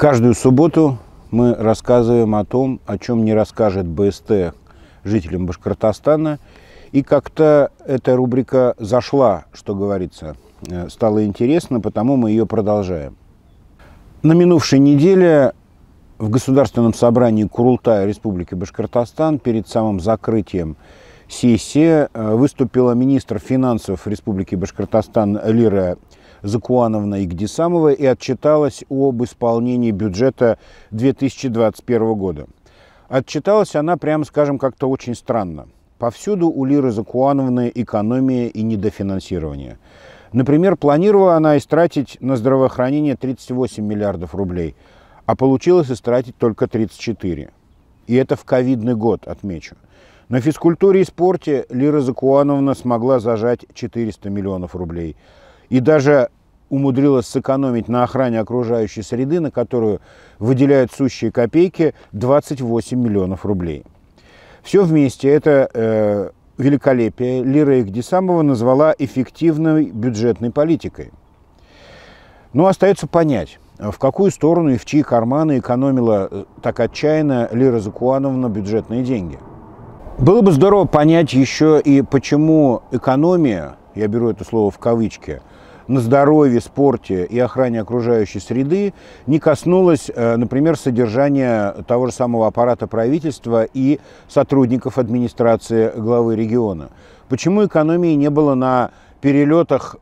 Каждую субботу мы рассказываем о том, о чем не расскажет БСТ жителям Башкортостана. И как-то эта рубрика зашла, что говорится. Э, Стало интересно, потому мы ее продолжаем. На минувшей неделе в Государственном собрании Курултая Республики Башкортостан перед самым закрытием сессии э, выступила министр финансов Республики Башкортостан Лира Закуановна Игдисамова и отчиталась об исполнении бюджета 2021 года. Отчиталась она, прямо скажем, как-то очень странно. Повсюду у Лиры Закуановны экономия и недофинансирование. Например, планировала она истратить на здравоохранение 38 миллиардов рублей, а получилось истратить только 34. И это в ковидный год, отмечу. На физкультуре и спорте Лира Закуановна смогла зажать 400 миллионов рублей – и даже умудрилась сэкономить на охране окружающей среды, на которую выделяют сущие копейки 28 миллионов рублей. Все вместе это э, великолепие Лира Ихдисамова назвала эффективной бюджетной политикой. Но остается понять, в какую сторону и в чьи карманы экономила э, так отчаянно Лира Закуановна бюджетные деньги. Было бы здорово понять еще и почему экономия, я беру это слово в кавычки, на здоровье, спорте и охране окружающей среды не коснулось, э, например, содержания того же самого аппарата правительства и сотрудников администрации главы региона. Почему экономии не было на перелетах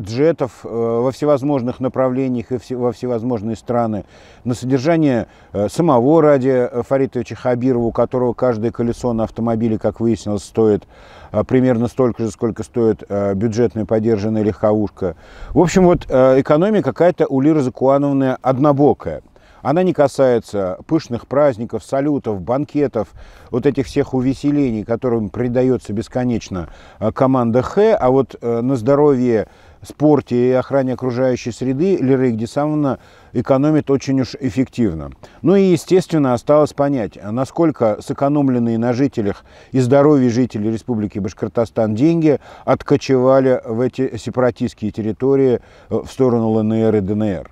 джетов э, во всевозможных направлениях и во всевозможные страны, на содержание э, самого Ради Фаритовича Хабирова, у которого каждое колесо на автомобиле, как выяснилось, стоит а, примерно столько же, сколько стоит а, бюджетная подержанная легковушка. В общем, вот а, экономия какая-то у Лиры Закуановны однобокая. Она не касается пышных праздников, салютов, банкетов, вот этих всех увеселений, которым придается бесконечно команда Х, а вот э, на здоровье спорте и охране окружающей среды Леры Гдесамовна экономит очень уж эффективно. Ну и, естественно, осталось понять, насколько сэкономленные на жителях и здоровье жителей Республики Башкортостан деньги откочевали в эти сепаратистские территории э, в сторону ЛНР и ДНР.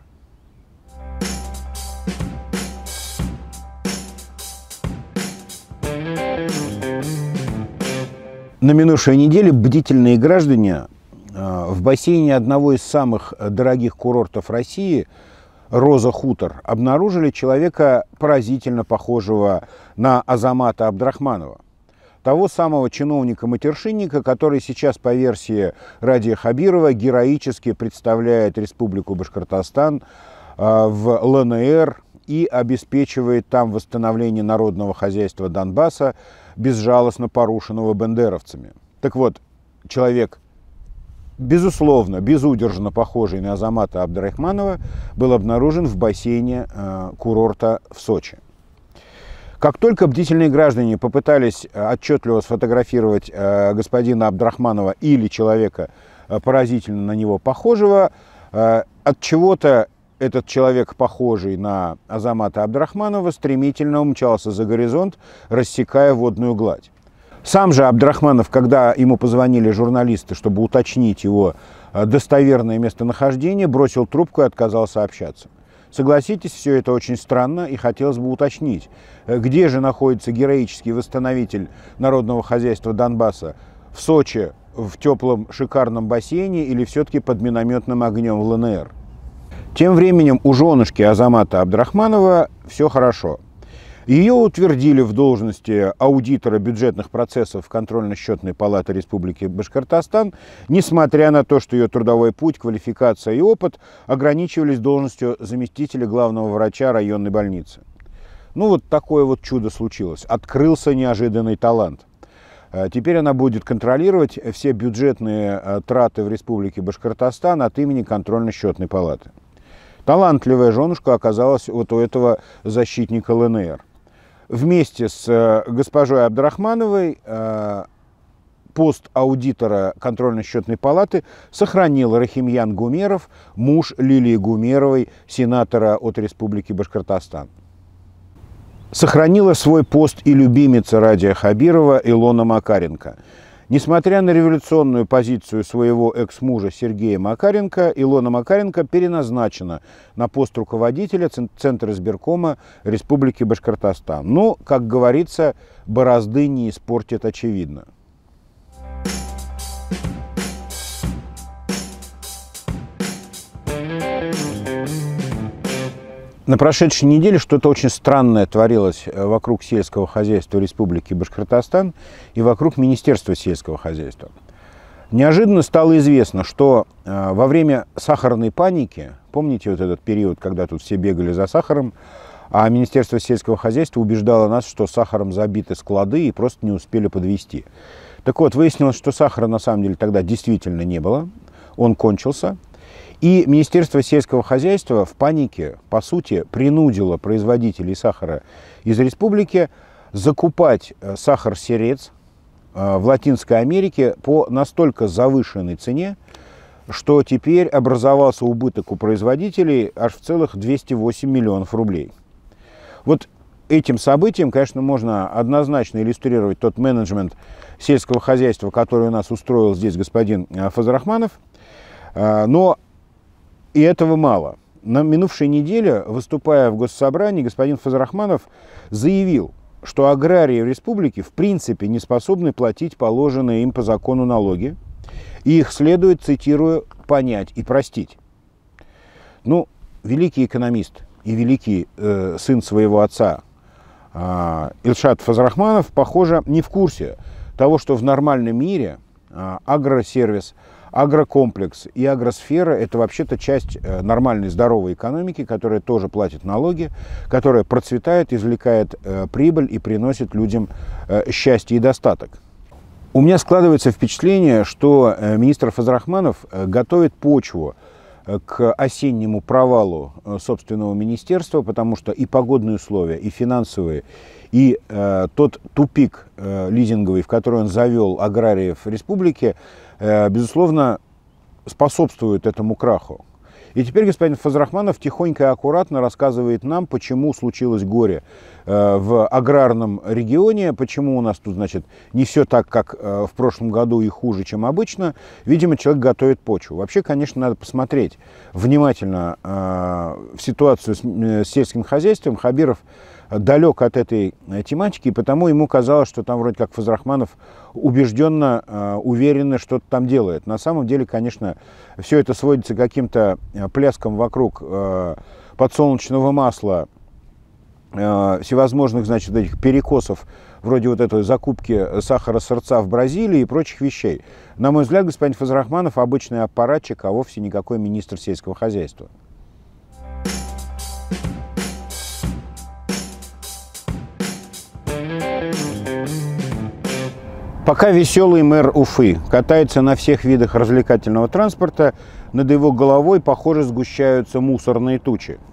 На минувшей неделе бдительные граждане а, в бассейне одного из самых э, дорогих курортов России Роза Хутор обнаружили человека, поразительно похожего на Азамата Абдрахманова. Того самого чиновника-матершинника, который сейчас, по версии Радия Хабирова, героически представляет Республику Башкортостан а, в ЛНР и обеспечивает там восстановление народного хозяйства Донбасса, безжалостно порушенного бендеровцами. Так вот, человек безусловно, безудержно похожий на Азамата Абдрахманова, был обнаружен в бассейне э, курорта в Сочи. Как только бдительные граждане попытались э, отчетливо сфотографировать э, господина Абдрахманова или человека, поразительно на него похожего, от чего-то этот человек, похожий на Азамата Абдрахманова, стремительно умчался за горизонт, рассекая водную гладь. Сам же Абдрахманов, когда ему позвонили журналисты, чтобы уточнить его э, достоверное местонахождение, бросил трубку и отказался общаться. Согласитесь, все это очень странно, и хотелось бы уточнить, э, где же находится героический восстановитель народного хозяйства Донбасса? В Сочи, в теплом шикарном бассейне или все-таки под минометным огнем в ЛНР? Тем временем у женушки Азамата Абдрахманова все хорошо – ее утвердили в должности аудитора бюджетных процессов Контрольно-счетной палаты Республики Башкортостан, несмотря на то, что ее трудовой путь, квалификация и опыт ограничивались должностью заместителя главного врача районной больницы. Ну вот такое вот чудо случилось. Открылся неожиданный талант. А, теперь она будет контролировать все бюджетные а, траты в Республике Башкортостан от имени Контрольно-счетной палаты. Талантливая женушка оказалась вот у этого защитника ЛНР – вместе с э, госпожой Абдрахмановой э, пост аудитора контрольно-счетной палаты сохранил Рахимьян Гумеров, муж Лилии Гумеровой, сенатора от Республики Башкортостан. Сохранила свой пост и любимица Радия Хабирова Илона Макаренко – Несмотря на революционную позицию своего экс-мужа Сергея Макаренко, Илона Макаренко переназначена на пост руководителя Центра избиркома Республики Башкортостан. Но, ну, как говорится, борозды не испортят очевидно. на прошедшей неделе что-то очень странное творилось э, вокруг сельского хозяйства Республики Башкортостан и вокруг Министерства сельского хозяйства. Неожиданно стало известно, что э, во время сахарной паники, помните вот этот период, когда тут все бегали за сахаром, а Министерство сельского хозяйства убеждало нас, что сахаром забиты склады и просто не успели подвести. Так вот, выяснилось, что сахара на самом деле тогда действительно не было, он кончился – и Министерство сельского хозяйства в панике, по сути, принудило производителей сахара из республики закупать э, сахар сирец э, в Латинской Америке по настолько завышенной цене, что теперь образовался убыток у производителей аж в целых 208 миллионов рублей. Вот этим событием, конечно, можно однозначно иллюстрировать тот менеджмент сельского хозяйства, который у нас устроил здесь господин э, Фазрахманов. Но и этого мало. На минувшей неделе, выступая в Госсобрании, господин Фазрахманов заявил, что аграрии в республике в принципе не способны платить положенные им по закону налоги, и их следует, цитирую, понять и простить. Ну, великий экономист и великий э, сын своего отца э, Ильшат Фазрахманов, похоже, не в курсе того, что в нормальном мире э, агросервис – Агрокомплекс и агросфера – это вообще-то часть э, нормальной здоровой экономики, которая тоже платит налоги, которая процветает, извлекает э, прибыль и приносит людям э, счастье и достаток. У меня складывается впечатление, что министр Фазрахманов готовит почву к осеннему провалу собственного министерства, потому что и погодные условия, и финансовые, и э, тот тупик э, лизинговый, в который он завел аграриев республики, Э, безусловно, способствуют этому краху. И теперь господин Фазрахманов тихонько и аккуратно рассказывает нам, почему случилось горе Э, в аграрном регионе. Почему у нас тут, значит, не все так, как э, в прошлом году и хуже, чем обычно? Видимо, человек готовит почву. Вообще, конечно, надо посмотреть внимательно э, в ситуацию с сельским хозяйством. Хабиров далек от этой тематики, и потому ему казалось, что там вроде как Фазрахманов убежденно, уверенно что-то там делает. На самом деле, конечно, все это сводится к каким-то пляскам вокруг подсолнечного масла, Э, всевозможных, значит, этих перекосов, вроде вот этой закупки э, сахара сырца в Бразилии и прочих вещей. На мой взгляд, господин Фазрахманов обычный аппаратчик, а вовсе никакой министр сельского хозяйства. Пока веселый мэр Уфы катается на всех видах развлекательного транспорта, над его головой, похоже, сгущаются мусорные тучи –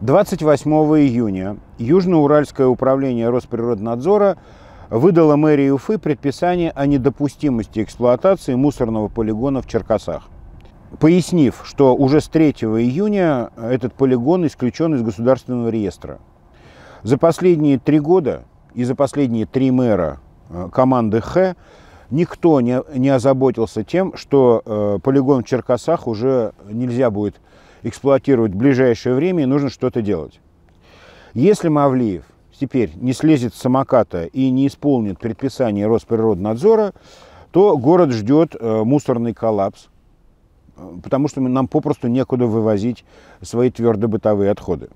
28 июня Южноуральское управление Росприроднадзора выдало мэрии Уфы предписание о недопустимости эксплуатации мусорного полигона в Черкасах, пояснив, что уже с 3 июня этот полигон исключен из государственного реестра. За последние три года и за последние три мэра э, команды «Х» никто не, не озаботился тем, что э, полигон в Черкасах уже нельзя будет эксплуатировать в ближайшее время, и нужно что-то делать. Если Мавлиев теперь не слезет с самоката и не исполнит предписание Росприроднадзора, то город ждет э, мусорный коллапс, э, потому что нам попросту некуда вывозить свои твердобытовые отходы.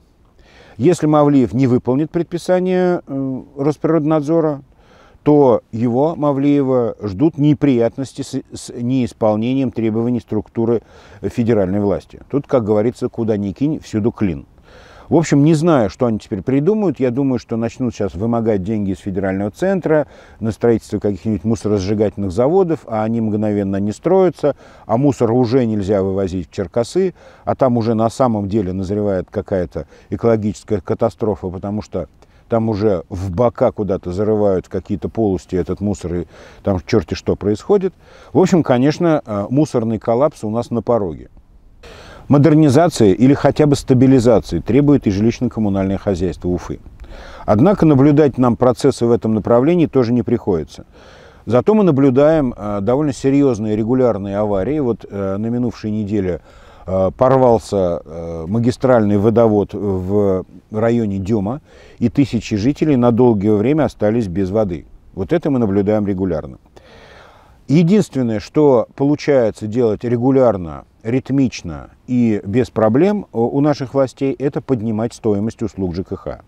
Если Мавлиев не выполнит предписание э, Росприроднадзора, то его, Мавлиева ждут неприятности с, с неисполнением требований структуры федеральной власти. Тут, как говорится, куда ни кинь, всюду клин. В общем, не знаю, что они теперь придумают. Я думаю, что начнут сейчас вымогать деньги из федерального центра на строительство каких-нибудь мусоросжигательных заводов, а они мгновенно не строятся, а мусор уже нельзя вывозить в Черкасы, а там уже на самом деле назревает какая-то экологическая катастрофа, потому что там уже в бока куда-то зарывают какие-то полости этот мусор, и там черти что происходит. В общем, конечно, э, мусорный коллапс у нас на пороге. Модернизация или хотя бы стабилизация требует и жилищно-коммунальное хозяйство Уфы. Однако наблюдать нам процессы в этом направлении тоже не приходится. Зато мы наблюдаем э, довольно серьезные регулярные аварии. Вот э, на минувшей неделе Э, порвался э, магистральный водовод в районе Дюма, и тысячи жителей на долгое время остались без воды. Вот это мы наблюдаем регулярно. Единственное, что получается делать регулярно, ритмично и без проблем э, у наших властей, это поднимать стоимость услуг ЖКХ.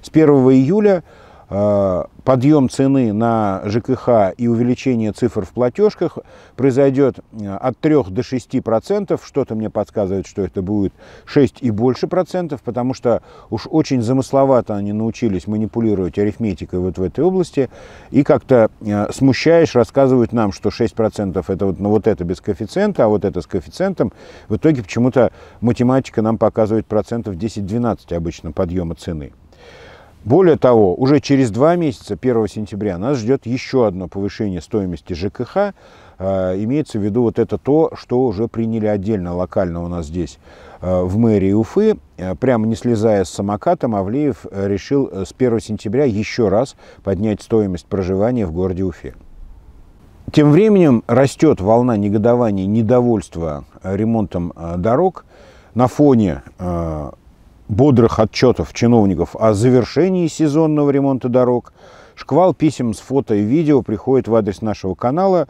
С 1 июля Э, подъем цены на ЖКХ и увеличение цифр в платежках произойдет э, от 3 до 6 процентов. Что-то мне подсказывает, что это будет 6 и больше процентов, потому что уж очень замысловато они научились манипулировать арифметикой вот в этой области. И как-то э, смущаешь, рассказывают нам, что 6 процентов это вот, ну, вот это без коэффициента, а вот это с коэффициентом. В итоге почему-то математика нам показывает процентов 10-12 обычно подъема цены. Более того, уже через два месяца, 1 сентября, нас ждет еще одно повышение стоимости ЖКХ. А, имеется в виду вот это то, что уже приняли отдельно локально у нас здесь а, в мэрии Уфы. А, прямо не слезая с самоката, Мавлеев э, решил э, с 1 сентября еще раз поднять стоимость проживания в городе Уфе. Тем временем растет волна негодования, недовольства ремонтом дорог на фоне бодрых отчетов чиновников о завершении сезонного ремонта дорог. Шквал писем с фото и видео приходит в адрес нашего канала.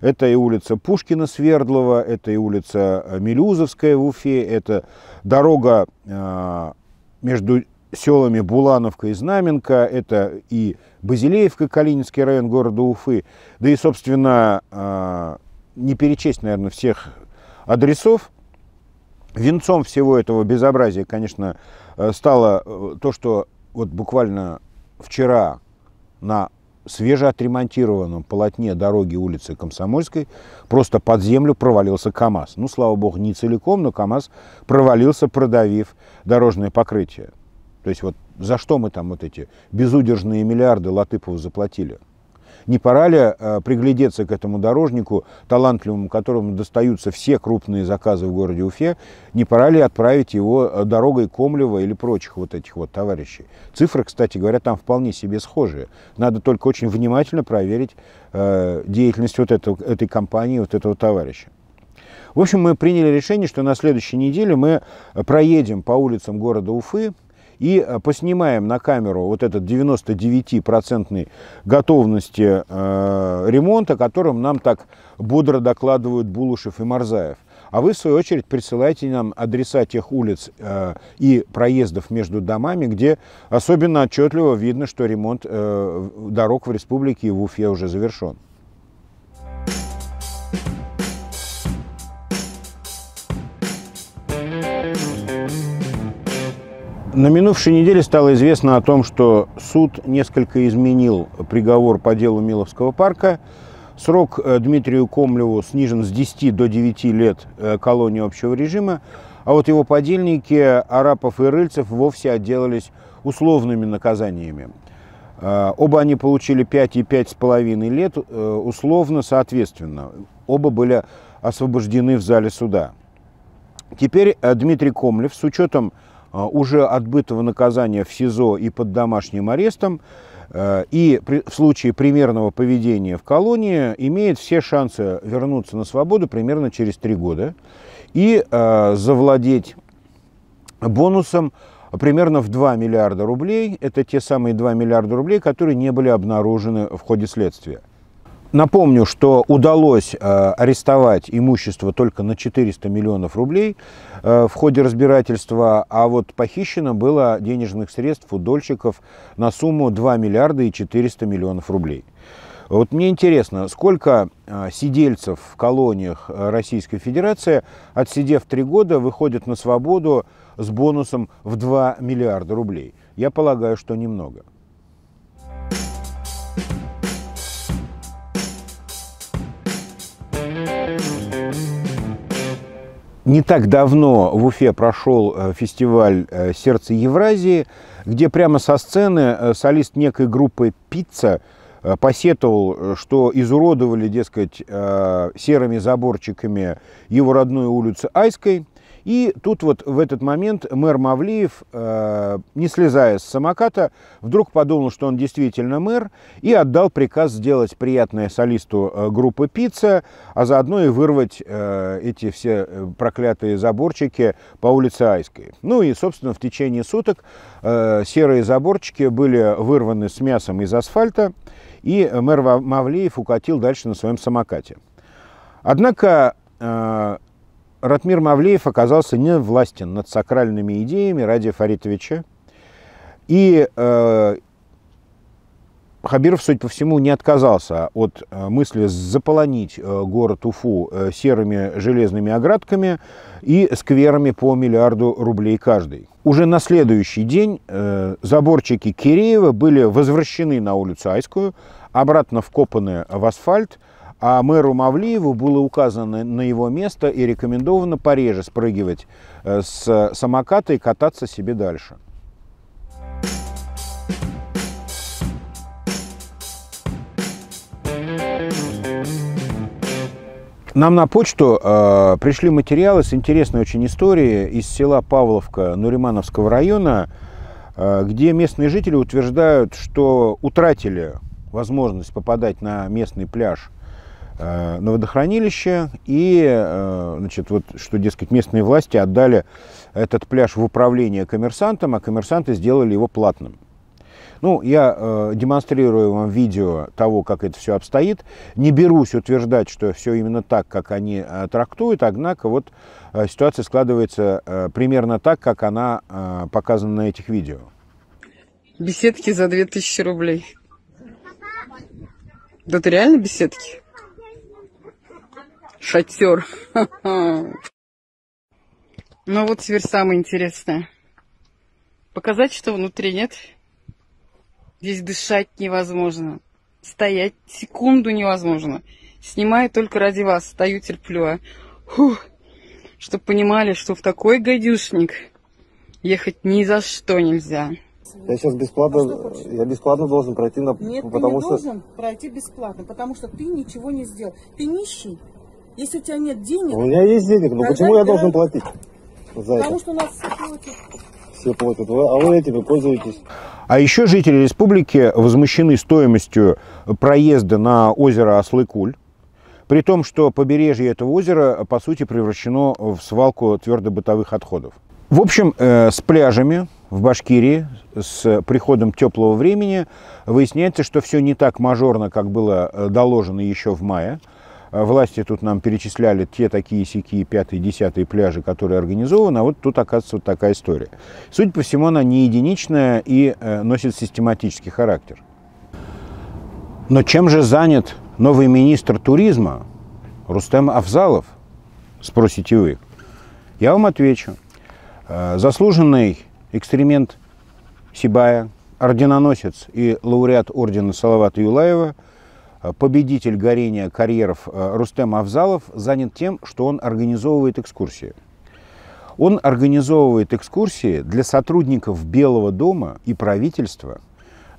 Это и улица Пушкина Свердлова, это и улица э, Мелюзовская в Уфе, это дорога э, между селами Булановка и Знаменка, это и Базилеевка, Калининский район города Уфы, да и, собственно, э, не перечесть, наверное, всех адресов. Венцом всего этого безобразия, конечно, э, стало э, то, что вот буквально вчера на свежеотремонтированном полотне дороги улицы Комсомольской просто под землю провалился КАМАЗ. Ну, слава богу, не целиком, но КАМАЗ провалился, продавив дорожное покрытие. То есть вот за что мы там вот эти безудержные миллиарды Латыпову заплатили? Не пора ли э, приглядеться к этому дорожнику, талантливому которому достаются все крупные заказы в городе Уфе, не пора ли отправить его э, дорогой Комлева или прочих вот этих вот товарищей? Цифры, кстати говоря, там вполне себе схожие. Надо только очень внимательно проверить э, деятельность вот этого, этой компании, вот этого товарища. В общем, мы приняли решение, что на следующей неделе мы проедем по улицам города Уфы, и э, поснимаем на камеру вот этот 99% готовности э, ремонта, которым нам так бодро докладывают Булушев и Марзаев. А вы, в свою очередь, присылайте нам адреса тех улиц э, и проездов между домами, где особенно отчетливо видно, что ремонт э, дорог в республике и в Уфе уже завершен. На минувшей неделе стало известно о том, что суд несколько изменил приговор по делу Миловского парка. Срок э, Дмитрию Комлеву снижен с 10 до 9 лет э, колонии общего режима, а вот его подельники Арапов и Рыльцев вовсе отделались условными наказаниями. Э, оба они получили 5 и 5,5 лет условно соответственно. Оба были освобождены в зале суда. Теперь Дмитрий Комлев с учетом а, уже отбытого наказания в СИЗО и под домашним арестом, э, и в случае примерного поведения в колонии имеет все шансы вернуться на свободу примерно через три года и э, завладеть бонусом примерно в 2 миллиарда рублей. Это те самые 2 миллиарда рублей, которые не были обнаружены в ходе следствия. Напомню, что удалось э, арестовать имущество только на 400 миллионов рублей э, в ходе разбирательства, а вот похищено было денежных средств у дольщиков на сумму 2 миллиарда и 400 миллионов рублей. Вот мне интересно, сколько э, сидельцев в колониях Российской Федерации, отсидев три года, выходят на свободу с бонусом в 2 миллиарда рублей? Я полагаю, что немного. Не так давно в Уфе прошел э, фестиваль э, «Сердце Евразии», где прямо со сцены э, солист некой группы «Пицца» посетовал, что изуродовали, дескать, серыми заборчиками его родную улицу Айской – и тут вот в этот момент мэр Мавлиев, э, не слезая с самоката, вдруг подумал, что он действительно мэр, и отдал приказ сделать приятное солисту э, группы «Пицца», а заодно и вырвать э, эти все проклятые заборчики по улице Айской. Ну и, собственно, в течение суток серые заборчики были вырваны с мясом из асфальта, и мэр Мавлеев укатил дальше на своем самокате. Однако Ратмир Мавлеев оказался не властен над сакральными идеями Ради Фаритовича. И э, Хабиров, судя по всему, не отказался от э, мысли заполонить э, город Уфу э, серыми железными оградками и скверами по миллиарду рублей каждый. Уже на следующий день заборчики Киреева были возвращены на улицу Айскую, обратно вкопаны в асфальт, а мэру Мавлиеву было указано на его место и рекомендовано пореже спрыгивать э, с самоката и кататься себе дальше. Нам на почту э, пришли материалы с интересной очень историей из села Павловка Нуримановского района, э, где местные жители утверждают, что утратили возможность попадать на местный пляж Э, на водохранилище. И, э, значит, вот что, дескать, местные власти отдали этот пляж в управление коммерсантам, а коммерсанты сделали его платным. Ну, я э, демонстрирую вам видео того, как это все обстоит. Не берусь утверждать, что все именно так, как они э, трактуют, однако вот э, ситуация складывается э, примерно так, как она э, показана на этих видео. Беседки за 2000 рублей. Да ты реально беседки? шатер. Ну вот теперь самое интересное. Показать, что внутри нет. Здесь дышать невозможно. Стоять секунду невозможно. Снимаю только ради вас. Стою, терплю. А. Фух. Чтоб понимали, что в такой гадюшник ехать ни за что нельзя. Я сейчас бесплатно, а я бесплатно должен пройти на... Нет, потому ты не что... должен пройти бесплатно, потому что ты ничего не сделал. Ты нищий. Если у тебя нет денег... У меня есть денег, но почему я должен платить за это? что у нас все платят. Все платят, а вы этими пользуетесь. А еще жители республики возмущены стоимостью проезда на озеро Ослыкуль. При том, что побережье этого озера, по сути, превращено в свалку твердобытовых отходов. В общем, э, с пляжами в Башкирии с приходом теплого времени выясняется, что все не так мажорно, как было э, доложено еще в мае. А власти тут нам перечисляли те такие сякие пятые, десятые пляжи, которые организованы, а вот тут оказывается вот такая история. Судя по всему, она не единичная и э, носит систематический характер. Но чем же занят новый министр туризма Рустем Авзалов, спросите вы? Я вам отвечу. Э, заслуженный экстремент Сибая, орденоносец и лауреат ордена Салавата Юлаева – Э, победитель горения карьеров э, Рустем Авзалов занят тем, что он организовывает экскурсии. Он организовывает экскурсии для сотрудников Белого дома и правительства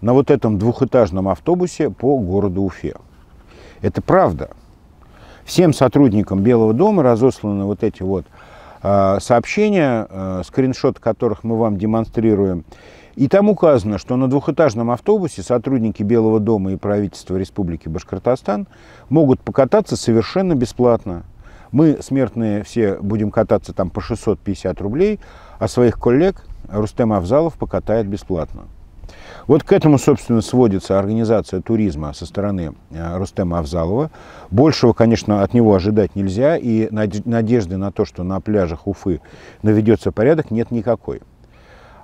на вот этом двухэтажном автобусе по городу Уфе. Это правда. Всем сотрудникам Белого дома разосланы вот эти вот э, сообщения, скриншот которых мы вам демонстрируем, и там указано, что на двухэтажном автобусе сотрудники Белого дома и правительства Республики Башкортостан могут покататься совершенно бесплатно. Мы, смертные, все будем кататься там по 650 рублей, а своих коллег Рустем Авзалов покатает бесплатно. Вот к этому, собственно, сводится организация туризма со стороны э, Рустема Авзалова. Большего, конечно, от него ожидать нельзя, и надежды на то, что на пляжах Уфы наведется порядок, нет никакой.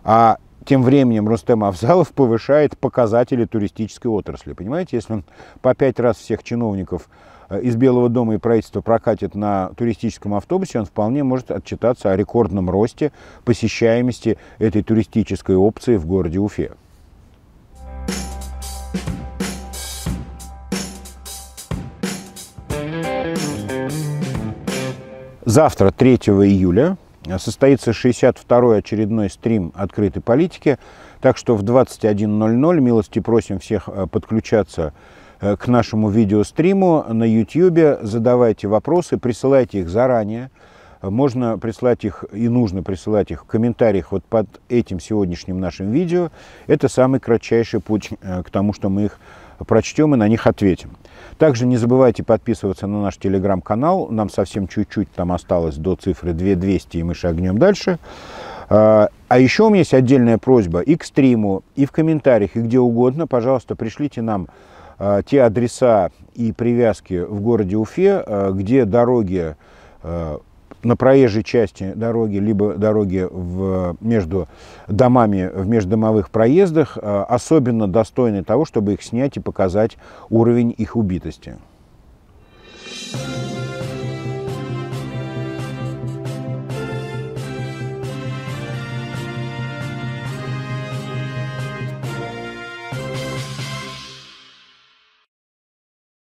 А тем временем Рустем Авзалов повышает показатели туристической отрасли. Понимаете, если он по пять раз всех чиновников э, из Белого дома и правительства прокатит на туристическом автобусе, он вполне может отчитаться о рекордном росте посещаемости этой туристической опции в городе Уфе. Завтра, 3 июля, состоится 62-й очередной стрим «Открытой политики». Так что в 21.00 милости просим всех э, подключаться э, к нашему видеостриму на YouTube. Задавайте вопросы, присылайте их заранее. Можно присылать их и нужно присылать их в комментариях вот под этим сегодняшним нашим видео. Это самый кратчайший путь э, к тому, что мы их прочтем и на них ответим. Также не забывайте подписываться на наш телеграм-канал. Нам совсем чуть-чуть там осталось до цифры 2200, и мы шагнем дальше. А, а еще у меня есть отдельная просьба и к стриму, и в комментариях, и где угодно. Пожалуйста, пришлите нам а, те адреса и привязки в городе Уфе, а, где дороги на проезжей части дороги, либо дороги в, между домами, в междомовых проездах, э, особенно достойны того, чтобы их снять и показать уровень их убитости. Thank you.